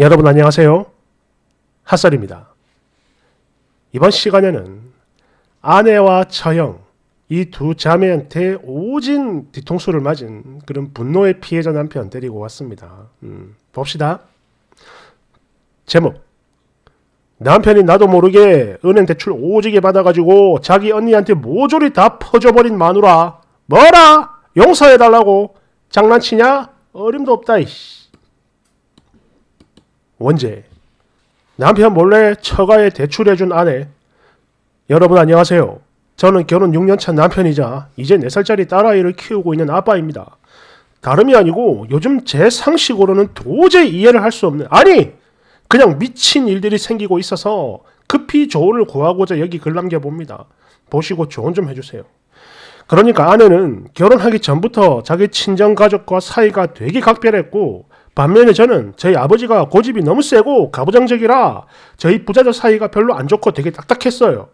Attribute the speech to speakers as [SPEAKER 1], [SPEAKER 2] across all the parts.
[SPEAKER 1] 여러분 안녕하세요. 핫설입니다. 이번 시간에는 아내와 처형 이 두 자매한테 오진 뒤통수를 맞은 그런 분노의 피해자 남편 데리고 왔습니다. 음, 봅시다. 제목 남편이 나도 모르게 은행 대출 오지게 받아가지고 자기 언니한테 모조리 다 퍼져버린 마누라 뭐라 용서해달라고 장난치냐 어림도 없다 이씨 원죄. 남편 몰래 처가에 대출해준 아내. 여러분 안녕하세요. 저는 결혼 6년차 남편이자 이제 4살짜리 딸아이를 키우고 있는 아빠입니다. 다름이 아니고 요즘 제 상식으로는 도저히 이해를 할 수 없는 아니 그냥 미친 일들이 생기고 있어서 급히 조언을 구하고자 여기 글 남겨봅니다. 보시고 조언 좀 해주세요. 그러니까 아내는 결혼하기 전부터 자기 친정 가족과 사이가 되게 각별했고 반면에 저는 저희 아버지가 고집이 너무 세고 가부장적이라 저희 부자들 사이가 별로 안 좋고 되게 딱딱했어요.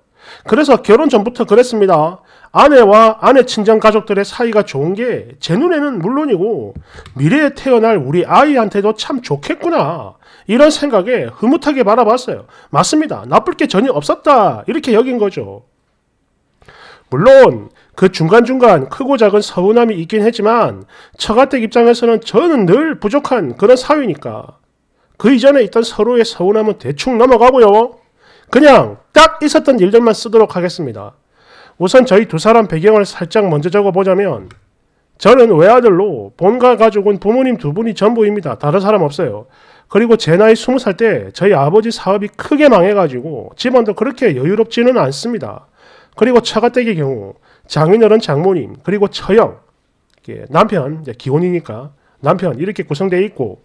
[SPEAKER 1] 그래서 결혼 전부터 그랬습니다. 아내와 아내 친정 가족들의 사이가 좋은 게 제 눈에는 물론이고 미래에 태어날 우리 아이한테도 참 좋겠구나 이런 생각에 흐뭇하게 바라봤어요. 맞습니다. 나쁠 게 전혀 없었다 이렇게 여긴 거죠. 물론 그 중간중간 크고 작은 서운함이 있긴 했지만 처가댁 입장에서는 저는 늘 부족한 그런 사위니까 그 이전에 있던 서로의 서운함은 대충 넘어가고요. 그냥 딱 있었던 일들만 쓰도록 하겠습니다. 우선 저희 두 사람 배경을 살짝 먼저 적어보자면 저는 외아들로 본가 가족은 부모님 두 분이 전부입니다. 다른 사람 없어요. 그리고 제 나이 스무 살 때 저희 아버지 사업이 크게 망해가지고 집안도 그렇게 여유롭지는 않습니다. 그리고 차가댁의 경우 장인어른 장모님 그리고 처형 남편 기혼이니까 남편 이렇게 구성되어 있고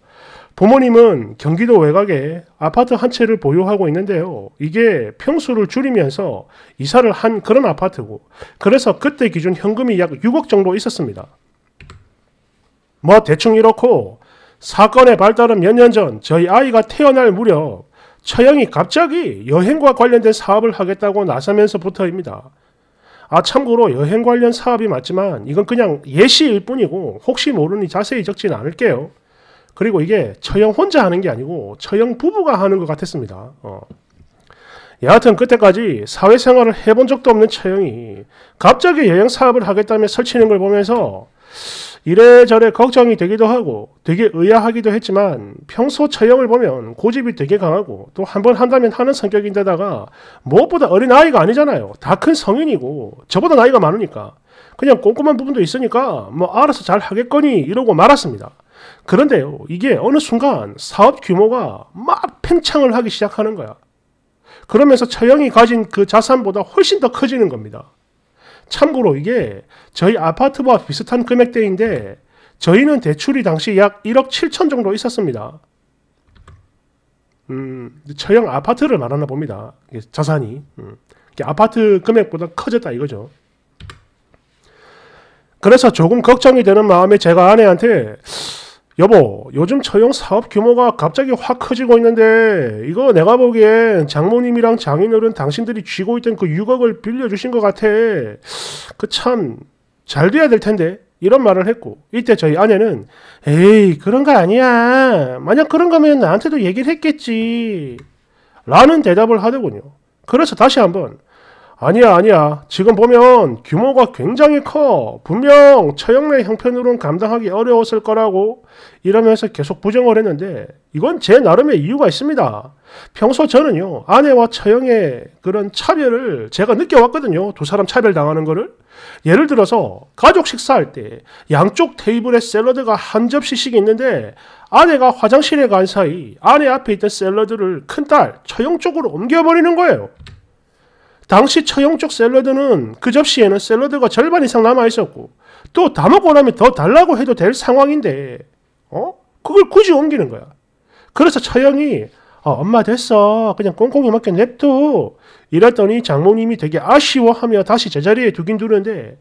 [SPEAKER 1] 부모님은 경기도 외곽에 아파트 한 채를 보유하고 있는데요. 이게 평수를 줄이면서 이사를 한 그런 아파트고 그래서 그때 기준 현금이 약 6억 정도 있었습니다. 뭐 대충 이렇고 사건의 발달은 몇 년 전 저희 아이가 태어날 무렵 처형이 갑자기 여행과 관련된 사업을 하겠다고 나서면서부터입니다. 아 참고로 여행 관련 사업이 맞지만 이건 그냥 예시일 뿐이고 혹시 모르니 자세히 적지는 않을게요. 그리고 이게 처형 혼자 하는 게 아니고 처형 부부가 하는 것 같았습니다. 어. 여하튼 그때까지 사회생활을 해본 적도 없는 처형이 갑자기 여행 사업을 하겠다며 설치는 걸 보면서 이래저래 걱정이 되기도 하고 되게 의아하기도 했지만 평소 처형을 보면 고집이 되게 강하고 또 한 번 한다면 하는 성격인데다가 무엇보다 어린아이가 아니잖아요. 다 큰 성인이고 저보다 나이가 많으니까 그냥 꼼꼼한 부분도 있으니까 뭐 알아서 잘 하겠거니 이러고 말았습니다. 그런데요, 이게 어느 순간 사업 규모가 막 팽창을 하기 시작하는 거야. 그러면서 처형이 가진 그 자산보다 훨씬 더 커지는 겁니다. 참고로 이게 저희 아파트와 비슷한 금액대인데 저희는 대출이 당시 약 1억 7천 정도 있었습니다. 음, 처형 아파트를 말하나 봅니다. 자산이. 음, 아파트 금액보다 커졌다 이거죠. 그래서 조금 걱정이 되는 마음에 제가 아내한테 여보, 요즘 처형 사업 규모가 갑자기 확 커지고 있는데 이거 내가 보기엔 장모님이랑 장인어른 당신들이 쥐고 있던 그 6억을 빌려주신 것 같아. 그 참 잘 돼야 될 텐데 이런 말을 했고 이때 저희 아내는 에이 그런 거 아니야. 만약 그런 거면 나한테도 얘기를 했겠지. 라는 대답을 하더군요. 그래서 다시 한번 아니야, 아니야. 지금 보면 규모가 굉장히 커. 분명 처형래 형편으론 감당하기 어려웠을 거라고 이러면서 계속 부정을 했는데 이건 제 나름의 이유가 있습니다. 평소 저는요, 아내와 처형의 그런 차별을 제가 느껴왔거든요. 두 사람 차별당하는 거를. 예를 들어서 가족 식사할 때 양쪽 테이블에 샐러드가 한 접시씩 있는데 아내가 화장실에 간 사이 아내 앞에 있던 샐러드를 큰딸 처형 쪽으로 옮겨버리는 거예요. 당시 처용쪽 샐러드는 그 접시에는 샐러드가 절반 이상 남아 있었고 또 다 먹고 나면 더 달라고 해도 될 상황인데 어 그걸 굳이 옮기는 거야. 그래서 처형이 어, 엄마 됐어 그냥 꽁꽁이 맞게 냅둬 이랬더니 장모님이 되게 아쉬워하며 다시 제자리에 두긴 두는데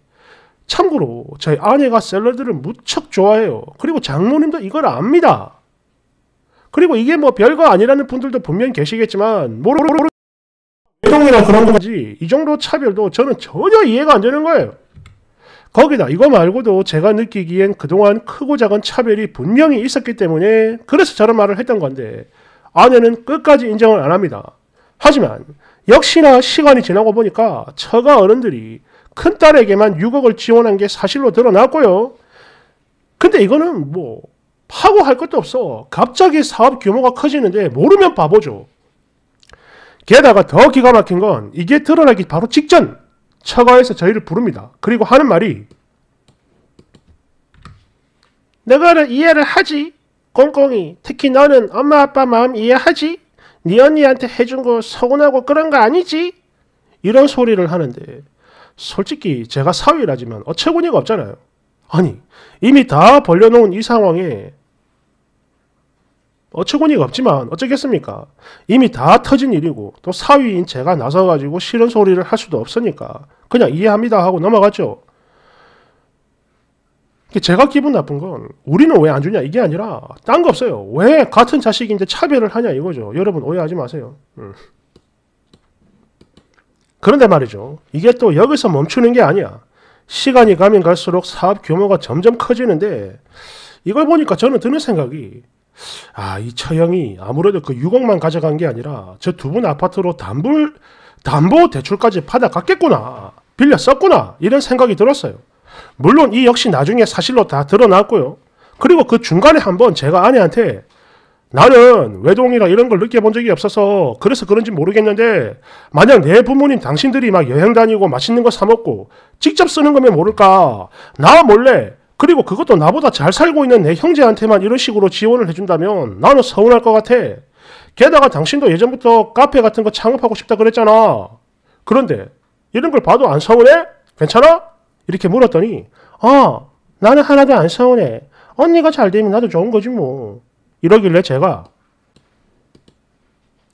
[SPEAKER 1] 참고로 저희 아내가 샐러드를 무척 좋아해요. 그리고 장모님도 이걸 압니다. 그리고 이게 뭐 별거 아니라는 분들도 분명 계시겠지만 모르 모르
[SPEAKER 2] 외동이나 그런 거지
[SPEAKER 1] 이 정도 차별도 저는 전혀 이해가 안 되는 거예요. 거기다 이거 말고도 제가 느끼기엔 그동안 크고 작은 차별이 분명히 있었기 때문에 그래서 저런 말을 했던 건데 아내는 끝까지 인정을 안 합니다. 하지만 역시나 시간이 지나고 보니까 처가 어른들이 큰딸에게만 6억을 지원한 게 사실로 드러났고요. 근데 이거는 뭐 파고 할 것도 없어. 갑자기 사업 규모가 커지는데 모르면 바보죠. 게다가 더 기가 막힌 건 이게 드러나기 바로 직전 처가에서 저희를 부릅니다. 그리고 하는 말이 너가는 이해를 하지 꽁꽁이 특히 너는 엄마 아빠 마음 이해하지 네 언니한테 해준 거 서운하고 그런 거 아니지 이런 소리를 하는데 솔직히 제가 사위라지만 어처구니가 없잖아요. 아니 이미 다 벌려놓은 이 상황에 어처구니가 없지만 어쩌겠습니까? 이미 다 터진 일이고 또 사위인 제가 나서가지고 싫은 소리를 할 수도 없으니까 그냥 이해합니다 하고 넘어갔죠. 제가 기분 나쁜 건 우리는 왜 안 주냐 이게 아니라 딴 거 없어요. 왜 같은 자식인데 차별을 하냐 이거죠. 여러분 오해하지 마세요. 음. 그런데 말이죠. 이게 또 여기서 멈추는 게 아니야. 시간이 가면 갈수록 사업 규모가 점점 커지는데 이걸 보니까 저는 드는 생각이 아, 이 처형이 아무래도 그 6억만 가져간 게 아니라 저 두 분 아파트로 담보, 담보 대출까지 받아갔겠구나. 빌려 썼구나. 이런 생각이 들었어요. 물론 이 역시 나중에 사실로 다 드러났고요. 그리고 그 중간에 한번 제가 아내한테 나는 외동이라 이런 걸 느껴본 적이 없어서 그래서 그런지 모르겠는데 만약 내 부모님 당신들이 막 여행 다니고 맛있는 거 사 먹고 직접 쓰는 거면 모를까 나 몰래 그리고 그것도 나보다 잘 살고 있는 내 형제한테만 이런 식으로 지원을 해준다면 나는 서운할 것 같아. 게다가 당신도 예전부터 카페 같은 거 창업하고 싶다 그랬잖아. 그런데 이런 걸 봐도 안 서운해? 괜찮아? 이렇게 물었더니 아 나는 하나도 안 서운해. 언니가 잘 되면 나도 좋은 거지 뭐. 이러길래 제가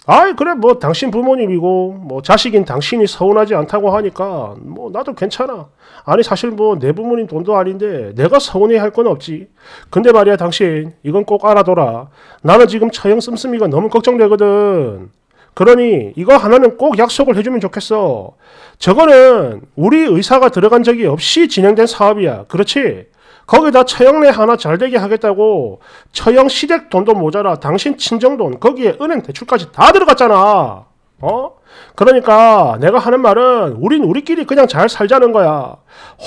[SPEAKER 1] 아이 그래 뭐 당신 부모님이고 뭐 자식인 당신이 서운하지 않다고 하니까 뭐 나도 괜찮아 아니 사실 뭐 내 부모님 돈도 아닌데 내가 서운해 할 건 없지 근데 말이야 당신 이건 꼭 알아둬라 나는 지금 처형 씀씀이가 너무 걱정되거든 그러니 이거 하나는 꼭 약속을 해주면 좋겠어 저거는 우리 의사가 들어간 적이 없이 진행된 사업이야 그렇지 거기다 처형내 하나 잘 되게 하겠다고 처형 시댁 돈도 모자라 당신 친정돈 거기에 은행 대출까지 다 들어갔잖아. 어? 그러니까 내가 하는 말은 우린 우리끼리 그냥 잘 살자는 거야.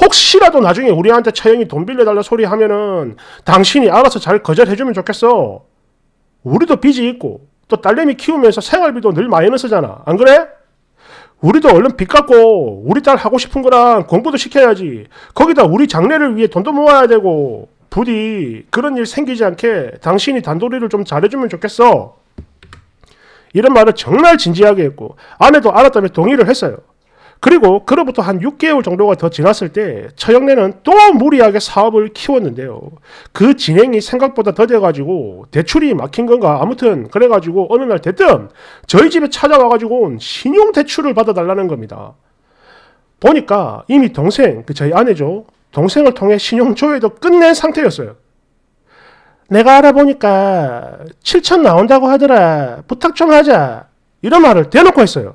[SPEAKER 1] 혹시라도 나중에 우리한테 처형이 돈 빌려달라 소리 하면은 당신이 알아서 잘 거절해주면 좋겠어. 우리도 빚이 있고 또 딸내미 키우면서 생활비도 늘많이너스잖아안 그래? 우리도 얼른 빚 갚고 우리 딸 하고 싶은 거랑 공부도 시켜야지. 거기다 우리 장래를 위해 돈도 모아야 되고 부디 그런 일 생기지 않게 당신이 단도리를 좀 잘해주면 좋겠어. 이런 말을 정말 진지하게 했고 아내도 알았다며 동의를 했어요. 그리고 그로부터 한 6개월 정도가 더 지났을 때처형래는또 무리하게 사업을 키웠는데요. 그 진행이 생각보다 더뎌가지고 대출이 막힌 건가 아무튼 그래가지고 어느 날 대뜸 저희 집에 찾아와가지고 신용대출을 받아달라는 겁니다. 보니까 이미 동생, 그 저희 아내죠. 동생을 통해 신용조회도 끝낸 상태였어요. 내가 알아보니까 7천 나온다고 하더라. 부탁 좀 하자. 이런 말을 대놓고 했어요.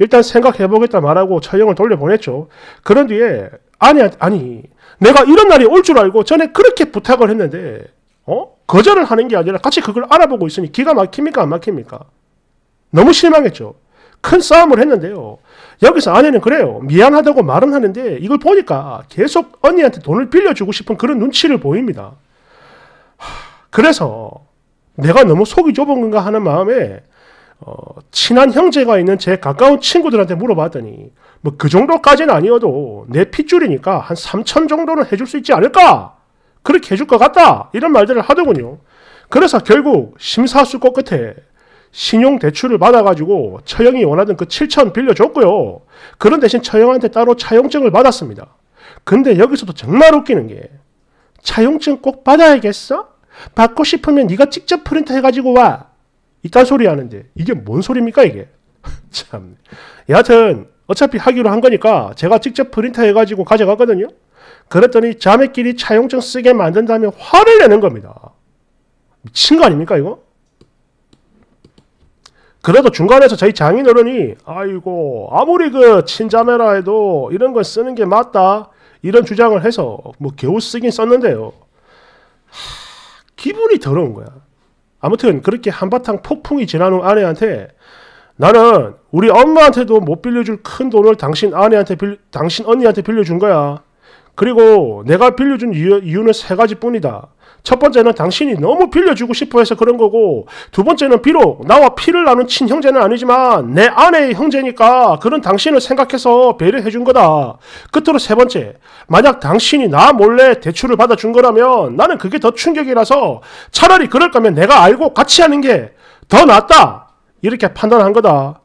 [SPEAKER 1] 일단 생각해보겠다 말하고 처형을 돌려보냈죠. 그런 뒤에 아니 아니 내가 이런 날이 올 줄 알고 전에 그렇게 부탁을 했는데 어 거절을 하는 게 아니라 같이 그걸 알아보고 있으니 기가 막힙니까 안 막힙니까? 너무 실망했죠. 큰 싸움을 했는데요. 여기서 아내는 그래요. 미안하다고 말은 하는데 이걸 보니까 계속 언니한테 돈을 빌려주고 싶은 그런 눈치를 보입니다. 그래서 내가 너무 속이 좁은 건가 하는 마음에 어, 친한 형제가 있는 제 가까운 친구들한테 물어봤더니 뭐 그 정도까지는 아니어도 내 핏줄이니까 한 3천 정도는 해줄 수 있지 않을까? 그렇게 해줄 것 같다. 이런 말들을 하더군요. 그래서 결국 심사숙고 끝에 신용대출을 받아가지고 처형이 원하던 그 7천 빌려줬고요. 그런 대신 처형한테 따로 차용증을 받았습니다. 근데 여기서도 정말 웃기는 게 차용증 꼭 받아야겠어? 받고 싶으면 네가 직접 프린트 해가지고 와. 이딴 소리 하는데 이게 뭔 소리입니까 이게? 참. 여하튼 어차피 하기로 한 거니까 제가 직접 프린터 해가지고 가져갔거든요. 그랬더니 자매끼리 차용증 쓰게 만든 다음 화를 내는 겁니다. 미친 거 아닙니까 이거? 그래도 중간에서 저희 장인어른이 아이고 아무리 그 친자매라 해도 이런 걸 쓰는 게 맞다 이런 주장을 해서 뭐 겨우 쓰긴 썼는데요. 하, 기분이 더러운 거야. 아무튼 그렇게 한바탕 폭풍이 지난 후 아내한테 나는 우리 엄마한테도 못 빌려줄 큰 돈을 당신 아내한테 빌, 당신 언니한테 빌려준 거야. 그리고 내가 빌려준 이유, 는세 가지뿐이다. 첫 번째는 당신이 너무 빌려주고 싶어 해서 그런 거고 두 번째는 비록 나와 피를 나눈 친형제는 아니지만 내 아내의 형제니까 그런 당신을 생각해서 배려해 준 거다. 끝으로 세 번째, 만약 당신이 나 몰래 대출을 받아준 거라면 나는 그게 더 충격이라서 차라리 그럴 거면 내가 알고 같이 하는 게 더 낫다. 이렇게 판단한 거다.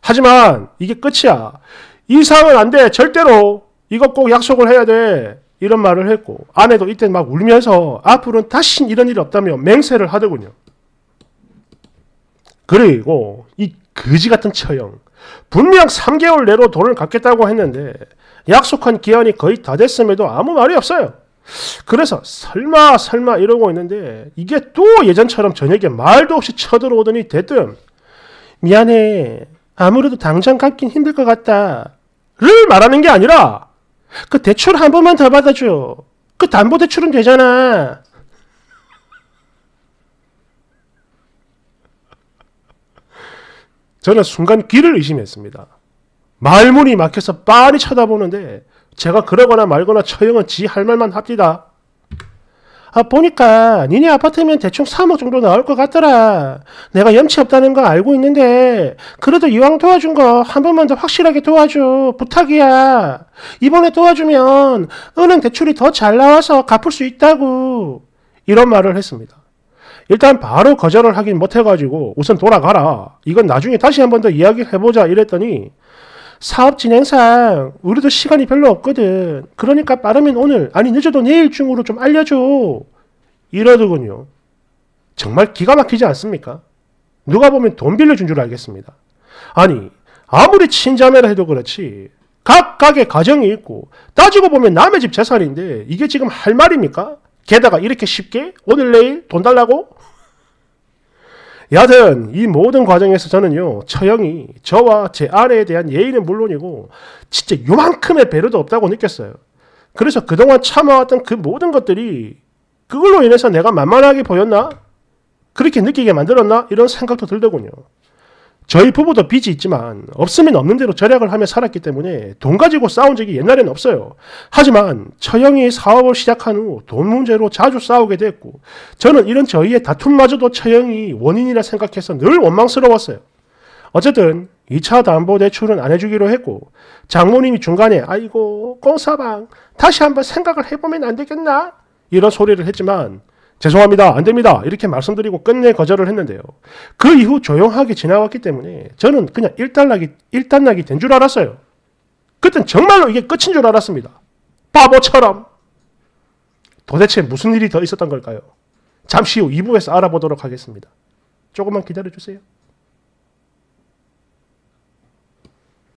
[SPEAKER 1] 하지만 이게 끝이야. 이상은 안 돼. 절대로. 이거 꼭 약속을 해야 돼. 이런 말을 했고 아내도 이때 막 울면서 앞으로는 다시 이런 일이 없다며 맹세를 하더군요. 그리고 이 거지 같은 처형 분명 3개월 내로 돈을 갚겠다고 했는데 약속한 기한이 거의 다 됐음에도 아무 말이 없어요. 그래서 설마 설마 이러고 있는데 이게 또 예전처럼 저녁에 말도 없이 쳐들어오더니 대뜸 미안해 아무래도 당장 갚긴 힘들 것 같다 를 말하는 게 아니라 그 대출 한 번만 더 받아줘. 그 담보대출은 되잖아. 저는 순간 귀를 의심했습니다. 말문이 막혀서 빤히 쳐다보는데 제가 그러거나 말거나 처형은 지 할 말만 합디다. 아, 보니까 니네 아파트면 대충 3억 정도 나올 것 같더라. 내가 염치 없다는 거 알고 있는데 그래도 이왕 도와준 거 한 번만 더 확실하게 도와줘. 부탁이야. 이번에 도와주면 은행 대출이 더 잘 나와서 갚을 수 있다고. 이런 말을 했습니다. 일단 바로 거절을 하긴 못해가지고 우선 돌아가라. 이건 나중에 다시 한 번 더 이야기해보자 이랬더니 사업 진행상 우리도 시간이 별로 없거든. 그러니까 빠르면 오늘, 아니 늦어도 내일중으로 좀 알려줘. 이러더군요. 정말 기가 막히지 않습니까? 누가 보면 돈 빌려준 줄 알겠습니다. 아니, 아무리 친자매라 해도 그렇지. 각각의 가정이 있고 따지고 보면 남의 집 재산인데 이게 지금 할 말입니까? 게다가 이렇게 쉽게 오늘 내일 돈 달라고 여하튼 이 모든 과정에서 저는요 처형이 저와 제 아내에 대한 예의는 물론이고 진짜 요만큼의 배려도 없다고 느꼈어요. 그래서 그동안 참아왔던 그 모든 것들이 그걸로 인해서 내가 만만하게 보였나? 그렇게 느끼게 만들었나? 이런 생각도 들더군요. 저희 부부도 빚이 있지만 없으면 없는 대로 절약을 하며 살았기 때문에 돈 가지고 싸운 적이 옛날엔 없어요. 하지만 처형이 사업을 시작한 후 돈 문제로 자주 싸우게 됐고 저는 이런 저희의 다툼마저도 처형이 원인이라 생각해서 늘 원망스러웠어요. 어쨌든 2차 담보대출은 안 해주기로 했고 장모님이 중간에 아이고 꽁사방 다시 한번 생각을 해보면 안 되겠나? 이런 소리를 했지만 죄송합니다. 안 됩니다. 이렇게 말씀드리고 끝내 거절을 했는데요. 그 이후 조용하게 지나왔기 때문에 저는 그냥 일단락이, 일단락이 된 줄 알았어요. 그땐 정말로 이게 끝인 줄 알았습니다. 바보처럼. 도대체 무슨 일이 더 있었던 걸까요? 잠시 후 2부에서 알아보도록 하겠습니다. 조금만 기다려주세요.